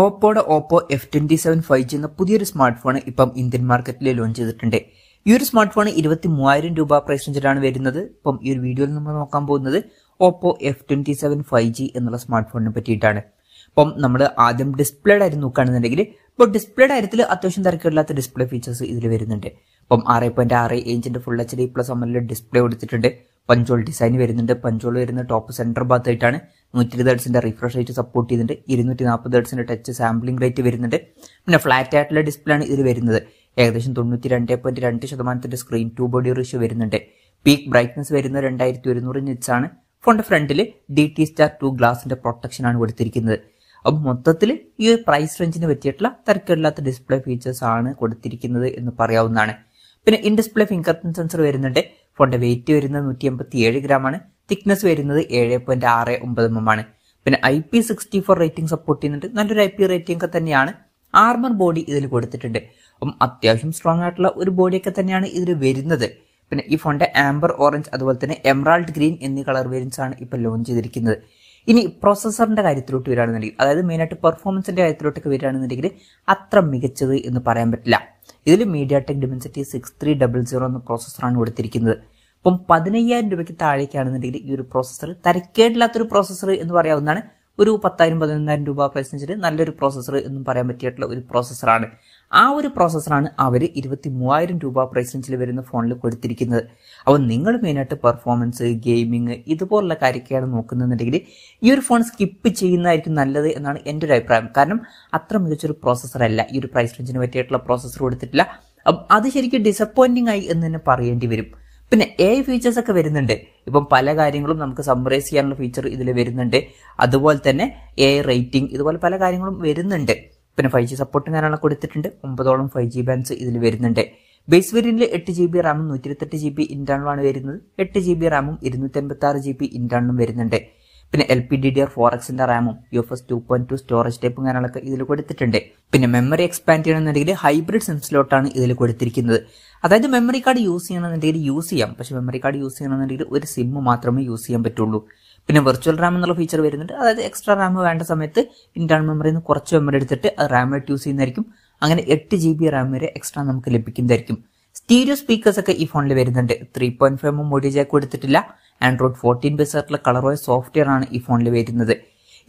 ഓപ്പോയുടെ Oppo F twenty seven five G എന്ന പുതിയൊരു smart phone ഇപ്പം ഇന്ത്യൻ മാർക്കറ്റിൽ ലോഞ്ച് ചെയ്തിട്ടുണ്ട് ഈ ഒരു സ്മാർട്ട് ഫോൺ ഇരുപത്തി മൂവായിരം രൂപ പ്രൈസ് റേഞ്ചിലാണ് വരുന്നത് ഇപ്പം ഈ ഒരു വീഡിയോയിൽ നമ്മൾ നോക്കാൻ പോകുന്നത് Oppo F twenty seven five G എന്നുള്ള സ്മാർട്ട് ഫോണിനെ പറ്റിയിട്ടാണ് ഇപ്പം നമ്മൾ ആദ്യം ഡിസ്പ്ലേയുടെ കാര്യം നോക്കുകയാണെന്നുണ്ടെങ്കിൽ ഇപ്പോൾ ഡിസ്പ്ലേയുടെ കാര്യത്തിൽ അത്യാവശ്യം തിരക്കില്ലാത്ത ഡിസ്പ്ലേ ഫീച്ചേഴ്സ് ഇതിൽ വരുന്നുണ്ട് ഇപ്പം ആറ് പോയിന്റ് ആറ് ഇഞ്ചിന്റെ ഫുൾ എച്ച് ഡി പ്ലസ് അമ്മലിൽ ഡിസ്പ്ലേ കൊടുത്തിട്ടുണ്ട് പഞ്ചോൾ ഡിസൈൻ വരുന്നുണ്ട് പഞ്ചോൾ വരുന്ന ടോപ്പ് സെന്റർ ഭാഗത്തായിട്ടാണ് നൂറ്റി ഇരുപത് ഹെഡ്സിൻ്റെ റിഫ്രഷ് റേറ്റ് സപ്പോർട്ട് ചെയ്തിട്ടുണ്ട് ഇരുന്നൂറ്റി നാൽപ്പത് ഹെഡ്സിൻ്റെ ടച്ച് സാമ്പിളിംഗ് റേറ്റ് വരുന്നുണ്ട് പിന്നെ ഫ്ലാറ്റ് ആയിട്ടുള്ള ഡിസ്പ്ലേ ആണ് ഇതിൽ വരുന്നത് ഏകദേശം തൊണ്ണൂറ്റി രണ്ട് പോയിന്റ് രണ്ട് ശതമാനത്തിൻ്റെ സ്ക്രീൻ ടു ബോഡി റേഷ്യോ വരുന്നുണ്ട് പീക്ക് ബ്രൈറ്റ്നസ് വരുന്ന രണ്ടായിരത്തി ഒരുന്നൂറ് നിറ്റ്സ് ആണ് ഫോണിൻ്റെ ഫ്രണ്ടിൽ ഡി ടി സ്റ്റാർ ടു ഗ്ലാസിൻ്റെ പ്രൊട്ടക്ഷൻ ആണ് കൊടുത്തിരിക്കുന്നത് അപ്പം മൊത്തത്തിൽ ഈ ഒരു പ്രൈസ് റേഞ്ചിന് പറ്റിയിട്ടുള്ള തരക്കേടില്ലാത്ത ഡിസ്പ്ലേ ഫീച്ചേഴ്സ് ആണ് കൊടുത്തിരിക്കുന്നത് എന്ന് പറയാവുന്നതാണ് പിന്നെ in display fingerprint sensor വരുന്നുണ്ട് ഫോണിൻ്റെ വെയിറ്റ് വരുന്നത് നൂറ്റി എൺപത്തി ഏഴ് ഗ്രാം ആണ് തിക്നെസ് വരുന്നത് ഏഴ് പോയിന്റ് ആറ് ഒമ്പത് എം എം ആണ് പിന്നെ I P sixty four rating support ചെയ്യുന്നുണ്ട് നല്ലൊരു ഐ പി റേറ്റിംഗ് ഒക്കെ തന്നെയാണ് ആർമർ ബോഡി ഇതിൽ കൊടുത്തിട്ടുണ്ട് അപ്പം അത്യാവശ്യം സ്ട്രോങ് ആയിട്ടുള്ള ഒരു ബോഡിയൊക്കെ തന്നെയാണ് ഇതിൽ വരുന്നത് പിന്നെ ഈ ഫോണിന്റെ ആംബർ ഓറഞ്ച് അതുപോലെ തന്നെ എമറാൾഡ് ഗ്രീൻ എന്നീ കളർ വേരിയൻസ് ആണ് ഇപ്പോൾ ലോഞ്ച് ചെയ്തിരിക്കുന്നത് ഇനി പ്രോസസ്സറിന്റെ കാര്യത്തിലോട്ട് വരികയാണെന്നുണ്ടെങ്കിൽ അതായത് മെയിൻ ആയിട്ട് പെർഫോമൻസിന്റെ കാര്യത്തിലോട്ടൊക്കെ വരികയാണെന്നുണ്ടെങ്കിൽ അത്ര മികച്ചത് എന്ന് പറയാൻ പറ്റില്ല ഇതിൽ MediaTek Dimensity six three double zero എന്ന പ്രോസസ്സറാണ് കൊടുത്തിരിക്കുന്നത് ഇപ്പം പതിനയ്യായിരം രൂപയ്ക്ക് താഴേക്കാണെന്നുണ്ടെങ്കിൽ ഈ ഒരു പ്രോസസ്സർ തരക്കേടില്ലാത്തൊരു പ്രോസസ്സർ എന്ന് പറയാവുന്നതാണ് ഒരു പത്തായിരം പതിനൊന്നായിരം രൂപ പ്രൈസിന് നല്ലൊരു പ്രോസസ്സർ എന്നും പറയാൻ പറ്റിയിട്ടുള്ള ഒരു പ്രോസസ്സറാണ് ആ ഒരു പ്രോസസ്സറാണ് അവർ ഇരുപത്തി മൂവായിരം രൂപ പ്രൈസിന് വരുന്ന ഫോണിൽ കൊടുത്തിരിക്കുന്നത് അപ്പോൾ നിങ്ങൾ മെയിനായിട്ട് പെർഫോമൻസ് ഗെയിമിങ് ഇതുപോലുള്ള കാര്യമൊക്കെയാണ് നോക്കുന്നതെന്നുണ്ടെങ്കിൽ ഈ ഒരു ഫോൺ സ്കിപ്പ് ചെയ്യുന്നതായിരിക്കും നല്ലത് എന്നാണ് എൻ്റെ ഒരു അഭിപ്രായം കാരണം അത്ര മികച്ചൊരു പ്രോസസ്സറല്ല ഈ ഒരു പ്രൈസ് റേഞ്ചിന് പറ്റിയിട്ടുള്ള പ്രോസസ്സർ കൊടുത്തിട്ടില്ല അത് ശരിക്കും ഡിസപ്പോയിൻറ്റിംഗ് ആയി എന്ന് തന്നെ പറയേണ്ടി വരും പിന്നെ എ ഫീച്ചേഴ്സ് ഒക്കെ വരുന്നുണ്ട് ഇപ്പം പല കാര്യങ്ങളും നമുക്ക് സമ്മറൈസ് ചെയ്യാനുള്ള ഫീച്ചർ ഇതിൽ വരുന്നുണ്ട് അതുപോലെ തന്നെ എ റേറ്റിംഗ് ഇതുപോലെ പല കാര്യങ്ങളും വരുന്നുണ്ട് പിന്നെ ഫൈവ് ജി സപ്പോർട്ടും കാര്യങ്ങളൊക്കെ കൊടുത്തിട്ടുണ്ട് ഒമ്പതോളം ഫൈവ് ജി ബാൻസ് ഇതിൽ വരുന്നുണ്ട് ബേസ് വേരിയന്റിൽ എട്ട് ജി ബി റാമും നൂറ്റി ഇരുപത്തെട്ട് ജി ബി ഇന്റേണലുമാണ് വരുന്നത് എട്ട് ജി ബി റാമും ഇരുന്നൂറ്റി അമ്പത്തി ആറ് ജി ബി ഇന്റർണലും വരുന്നുണ്ട് പിന്നെ L P D D R four എക്സിന്റെ റാമും U F S two point two storage ടൈപ്പും കാര്യങ്ങളൊക്കെ ഇതിൽ കൊടുത്തിട്ടുണ്ട് പിന്നെ മെമ്മറി എക്സ്പാൻഡ് ചെയ്യണമെന്നുണ്ടെങ്കിൽ ഹൈബ്രിഡ് സിം സ്ലോട്ടാണ് ഇതിൽ കൊടുത്തിരിക്കുന്നത് അതായത് മെമ്മറി കാർഡ് യൂസ് ചെയ്യണമെന്നുണ്ടെങ്കിൽ യൂസ് ചെയ്യാം പക്ഷെ മെമ്മറി കാർഡ് യൂസ് ചെയ്യണമെന്നുണ്ടെങ്കിൽ ഒരു സിം മാത്രമേ യൂസ് ചെയ്യാൻ പറ്റുള്ളൂ പിന്നെ വെർച്വൽ റാം എന്നുള്ള ഫീച്ചർ വരുന്നുണ്ട് അതായത് എക്സ്ട്രാ റാം വേണ്ട സമയത്ത് ഇന്റേണൽ മെമ്മറിയിൽ നിന്ന് കുറച്ച് മെമ്മറി എടുത്തിട്ട് അത് ആയിട്ട് യൂസ് ചെയ്യുന്നതായിരിക്കും അങ്ങനെ എട്ട് ജി ബി റാം വരെ എക്സ്ട്രാ നമുക്ക് ലഭിക്കുന്നതായിരിക്കും സ്റ്റീരിയോ സ്പീക്കേഴ്സ് ഒക്കെ ഈ ഫോണിൽ വരുന്നുണ്ട് ത്രീ പോയിന്റ് ഫൈവ് മൊഡി ജാക്ക് കൊടുത്തിട്ടില്ല ആൻഡ്രോയിഡ് ഫോർട്ടീൻ ബേസ് ആയിട്ടുള്ള വൈസ് സോഫ്റ്റ്വെയർ ആണ് ഈ ഫോണിൽ വരുന്നത്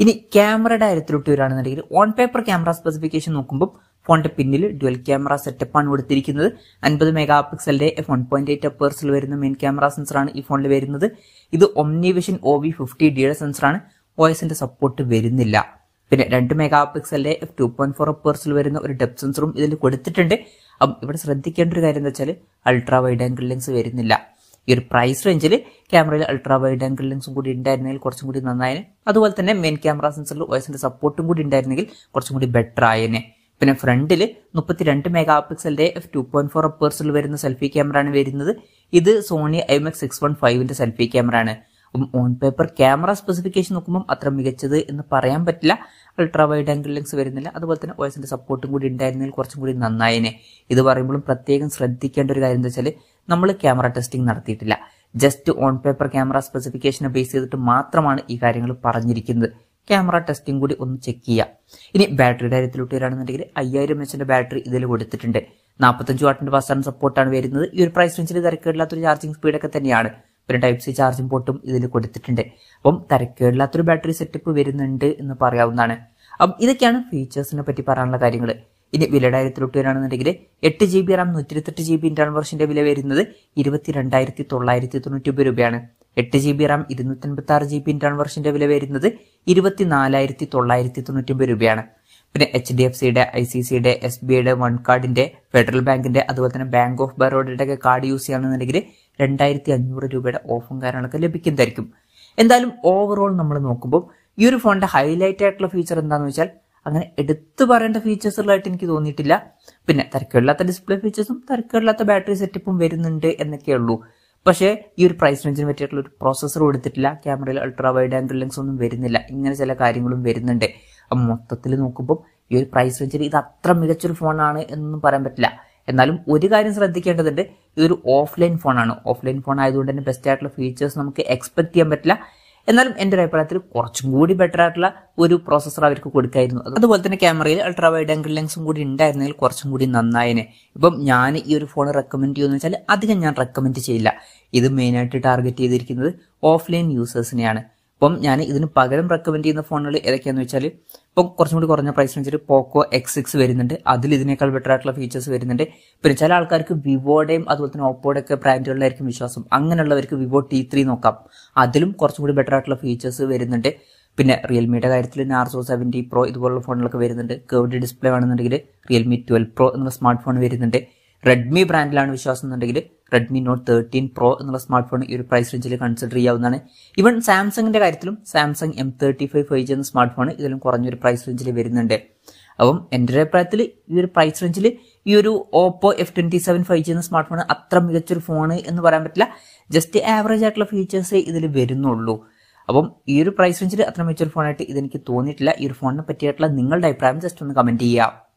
ഇനി ക്യാമറയുടെ കാര്യത്തിലോട്ട് വരികയാണെന്നുണ്ടെങ്കിൽ ഓൺ പേപ്പർ ക്യാമറ സ്പെസിഫിക്കേഷൻ നോക്കുമ്പോൾ ഫോണിന്റെ പിന്നിൽ ഡുവൽ ക്യാമറ സെറ്റപ്പാണ് കൊടുത്തിരിക്കുന്നത് അൻപത് മെഗാ പിക്സലിന്റെ വൺ പോയിന്റ് എയ്റ്റ് പേഴ്സിൽ വരുന്ന മെയിൻ ക്യാമറ സെൻസറാണ് ഈ ഫോണിൽ വരുന്നത് ഇത് ഒംനിവിഷൻ ഒ വി ഫിഫ്റ്റി ഡിയുടെ സെൻസറാണ് ഒ സപ്പോർട്ട് വരുന്നില്ല പിന്നെ രണ്ട് മെഗാ പിക്സലിന്റെ എഫ് ടു പോയിന്റ് ഫോർ പേഴ്സിൽ വരുന്ന ഒരു ഡെപ് സെൻസറും ഇതിൽ കൊടുത്തിട്ടുണ്ട് അപ്പം ഇവിടെ ശ്രദ്ധിക്കേണ്ട ഒരു കാര്യം എന്താ വെച്ചാൽ അൾട്രാ വൈഡ് ആംഗിൾ ലെൻസ് വരുന്നില്ല ഈ ഒരു പ്രൈസ് റേഞ്ചിൽ ക്യാമറയിൽ അൾട്രാ വൈഡ് ആംഗിൾ ലെൻസും കൂടി ഉണ്ടായിരുന്നെങ്കിൽ കുറച്ചും കൂടി നന്നായേനെ അതുപോലെ തന്നെ മെയിൻ ക്യാമറ സെൻസറിൽ ഒയസിന്റെ സപ്പോർട്ടും കൂടി ഉണ്ടായിരുന്നെങ്കിൽ കുറച്ചും കൂടി ബെറ്റർ ആയേനെ പിന്നെ ഫ്രണ്ടിൽ മുപ്പത്തിരണ്ട് മെഗാ പിക്സലിന്റെ എഫ് ടു പോയിന്റ് ഫോർ അപ്പേഴ്സിൽ വരുന്ന സെൽഫി ക്യാമറ ആണ് വരുന്നത് ഇത് Sony I X six one ഫൈവിന്റെ സെൽഫി ക്യാമറ ആണ് ഓൺ പേപ്പർ ക്യാമറ സ്പെസിഫിക്കേഷൻ നോക്കുമ്പോൾ അത്ര മികച്ചത് എന്ന് പറയാൻ പറ്റില്ല അൾട്രാ വൈഡ് ആംഗിൾ ലെൻസ് വരുന്നില്ല അതുപോലെ തന്നെ ഒ സപ്പോർട്ടും കൂടി ഉണ്ടായിരുന്നെങ്കിൽ കുറച്ചും കൂടി നന്നായേനെ ഇത് പറയുമ്പോഴും പ്രത്യേകം ശ്രദ്ധിക്കേണ്ട ഒരു കാര്യം എന്താ വെച്ചാൽ നമ്മൾ ക്യാമറ ടെസ്റ്റിംഗ് നടത്തിയിട്ടില്ല ജസ്റ്റ് ഓൺ പേപ്പർ ക്യാമറ സ്പെസിഫിക്കേഷനെ ബേസ് ചെയ്തിട്ട് മാത്രമാണ് ഈ കാര്യങ്ങൾ പറഞ്ഞിരിക്കുന്നത് ക്യാമറ ടെസ്റ്റിംഗ് കൂടി ഒന്ന് ചെക്ക് ചെയ്യുക ഇനി ബാറ്ററി കാര്യത്തിലോട്ട് വരാണെന്നുണ്ടെങ്കിൽ അയ്യായിരം എച്ചിന്റെ ബാറ്ററി ഇതിൽ കൊടുത്തിട്ടുണ്ട് നാൽപ്പത്തഞ്ച് വാട്ടിന്റെ ഫസ്റ്റ് സപ്പോർട്ടാണ് വരുന്നത് ഈ ഒരു പ്രൈസ് റേഞ്ചിൽ തിരക്കേടില്ലാത്തൊരു ചാർജിംഗ് സ്പീഡൊക്കെ തന്നെയാണ് ഒരു ടൈപ്പ് സി ചാർജും പോട്ടും ഇതിൽ കൊടുത്തിട്ടുണ്ട് അപ്പം തരക്കേടില്ലാത്തൊരു ബാറ്ററി സെറ്റപ്പ് വരുന്നുണ്ട് എന്ന് പറയാവുന്നതാണ് അപ്പം ഇതൊക്കെയാണ് ഫീച്ചേഴ്സിനെ പറ്റി പറയാനുള്ള കാര്യങ്ങൾ ഇനി വിലയുടെ കാര്യത്തിലോട്ട് വരികയാണെന്നുണ്ടെങ്കിൽ എട്ട് ജി ബി റാം നൂറ്റി ഇരുപത്തെട്ട് ജി ബി ഇൻ്റേണൽ വെർഷൻ്റെ വില വരുന്നത് ഇരുപത്തി രണ്ടായിരത്തി തൊള്ളായിരത്തി തൊണ്ണൂറ്റി ഒമ്പത് രൂപയാണ് എട്ട് ജി ബി റാം ഇരുന്നൂറ്റി അൻപത്തി ആറ് ജി ബി ഇൻ്റേണൽ വെർഷൻ്റെ വില വരുന്നത് ഇരുപത്തി നാലായിരത്തി തൊള്ളായിരത്തി തൊണ്ണൂറ്റി ഒമ്പത് രൂപയാണ് പിന്നെ എച്ച് ഡി എഫ് സിയുടെ ഐ സി സിയുടെ എസ് ബി ഐയുടെ വൺ കാർഡിന്റെ ഫെഡറൽ ബാങ്കിന്റെ അതുപോലെ തന്നെ ബാങ്ക് ഓഫ് ബറോഡയുടെ ഒക്കെ കാർഡ് യൂസ് ചെയ്യുകയാണെന്നുണ്ടെങ്കിൽ രണ്ടായിരത്തി അഞ്ഞൂറ് രൂപയുടെ ഓഫും കാര്യങ്ങളൊക്കെ ലഭിക്കുന്നതായിരിക്കും എന്തായാലും ഓവറോൾ നമ്മൾ നോക്കുമ്പോൾ ഈ ഒരു ഫോണിന്റെ ഹൈലൈറ്റ് ആയിട്ടുള്ള ഫീച്ചർ എന്താണെന്ന് വെച്ചാൽ അങ്ങനെ എടുത്തു പറയേണ്ട ഫീച്ചേഴ്സുകളായിട്ട് എനിക്ക് തോന്നിയിട്ടില്ല പിന്നെ തിരക്കേടില്ലാത്ത ഡിസ്പ്ലേ ഫീച്ചേഴ്സും തിരക്കേടില്ലാത്ത ബാറ്ററി സെറ്റപ്പും വരുന്നുണ്ട് എന്നൊക്കെ ഉള്ളൂ പക്ഷേ ഈ ഒരു പ്രൈസ് റേഞ്ചിന് പറ്റിയിട്ടുള്ള ഒരു പ്രോസസ്സർ കൊടുത്തിട്ടില്ല ക്യാമറയിൽ അൾട്രാ വൈഡ് ആംഗിൾ ലെങ്സ് ഒന്നും വരുന്നില്ല ഇങ്ങനെ ചില കാര്യങ്ങളും വരുന്നുണ്ട് അപ്പം മൊത്തത്തിൽ നോക്കുമ്പോൾ ഈ ഒരു പ്രൈസ് റേഞ്ചിൽ ഇത് അത്ര മികച്ചൊരു ഫോണാണ് എന്നൊന്നും പറയാൻ പറ്റില്ല എന്നാലും ഒരു കാര്യം ശ്രദ്ധിക്കേണ്ടതുണ്ട് ഇതൊരു ഓഫ്ലൈൻ ഫോണാണ് ഓഫ്ലൈൻ ഫോൺ ആയതുകൊണ്ട് തന്നെ ബെസ്റ്റ് ആയിട്ടുള്ള ഫീച്ചേഴ്സ് നമുക്ക് എക്സ്പെക്ട് ചെയ്യാൻ പറ്റില്ല എന്നാലും എൻ്റെ ഒരു അഭിപ്രായത്തിൽ കുറച്ചും കൂടി ബെറ്റർ ആയിട്ടുള്ള ഒരു പ്രോസസ്സർ അവർക്ക് കൊടുക്കായിരുന്നു അതുപോലെ തന്നെ ക്യാമറയിൽ അൾട്രാ വൈഡ് ആംഗിൾ ലെൻസും കൂടി ഉണ്ടായിരുന്നെങ്കിൽ കുറച്ചും കൂടി നന്നായേനെ ഇപ്പം ഞാൻ ഈ ഒരു ഫോൺ റെക്കമെൻഡ് ചെയ്യുമെന്ന് വെച്ചാൽ അധികം ഞാൻ റെക്കമെൻഡ് ചെയ്യില്ല ഇത് മെയിനായിട്ട് ടാർഗറ്റ് ചെയ്തിരിക്കുന്നത് ഓഫ്ലൈൻ യൂസേഴ്സിനെയാണ് ഇപ്പം ഞാൻ ഇതിന് പകരം റെക്കമെൻഡ് ചെയ്യുന്ന ഫോണുകൾ ഏതൊക്കെയാണെന്ന് വെച്ചാൽ ഇപ്പം കുറച്ചും കൂടി കുറഞ്ഞ പ്രൈസ് റേഞ്ചിൽ പോക്കോ എക്സ് സിക്സ് വരുന്നുണ്ട് അതിൽ ഇതിനേക്കാൾ ബെറ്റർ ആയിട്ടുള്ള ഫീച്ചേഴ്സ് വരുന്നുണ്ട് പിന്നെ ചില ആൾക്കാർക്ക് വിവോയുടെയും അതുപോലെ തന്നെ ഓപ്പോയുടെ ഒക്കെ ബ്രാൻഡുകളിലായിരിക്കും വിശ്വാസം അങ്ങനെയുള്ളവർക്ക് വിവോ ടി ത്രീ നോക്കാം അതിലും കുറച്ചും കൂടി ബെറ്റർ ആയിട്ടുള്ള ഫീച്ചേഴ്സ് വരുന്നുണ്ട് പിന്നെ റിയൽമിയുടെ കാര്യത്തിൽ നാർസോ സെവൻറ്റി പ്രോ ഇതുപോലുള്ള ഫോണുകളൊക്കെ വരുന്നുണ്ട് കേർഡ് ഡിസ്പ്ലേ ആണെന്നുണ്ടെങ്കിൽ റിയൽമി ട്വൽവ് പ്രോ എന്നുള്ള സ്മാർട്ട് ഫോൺ വരുന്നുണ്ട് റെഡ്മി ബ്രാൻഡിലാണ് വിശ്വാസം എന്നുണ്ടെങ്കിൽ റെഡ്മി നോട്ട് തേർട്ടീൻ പ്രോ എന്നുള്ള സ്മാർട്ട് ഫോൺ ഈ ഒരു പ്രൈസ് റേഞ്ചിൽ കൺസിഡർ ചെയ്യാവുന്നതാണ് ഈവൻ സാംസങ്ങിന്റെ കാര്യത്തിലും Samsung M thirty five five G എന്ന സ്മാർട്ട് ഫോൺ ഇതിലും കുറഞ്ഞൊരു പ്രൈസ് റേഞ്ചിൽ വരുന്നുണ്ട് അപ്പം എൻ്റെ ഒരു അഭിപ്രായത്തിൽ ഈ ഒരു പ്രൈസ് റേഞ്ചിൽ ഈ ഒരു Oppo F twenty seven five G എന്ന സ്മാർട്ട് ഫോൺ അത്ര മികച്ചൊരു ഫോൺ എന്ന് പറയാൻ പറ്റില്ല ജസ്റ്റ് ആവറേജ് ആയിട്ടുള്ള ഫീച്ചേഴ്സ് ഇതിൽ വരുന്നുള്ളൂ അപ്പം ഈ ഒരു പ്രൈസ് റേഞ്ചിൽ അത്ര മികച്ചൊരു ഫോണായിട്ട് ഇതെനിക്ക് തോന്നിയിട്ടില്ല ഈ ഒരു ഫോണിനെ പറ്റിയിട്ടുള്ള നിങ്ങളുടെ അഭിപ്രായം ജസ്റ്റ് ഒന്ന് കമൻറ്റ് ചെയ്യുക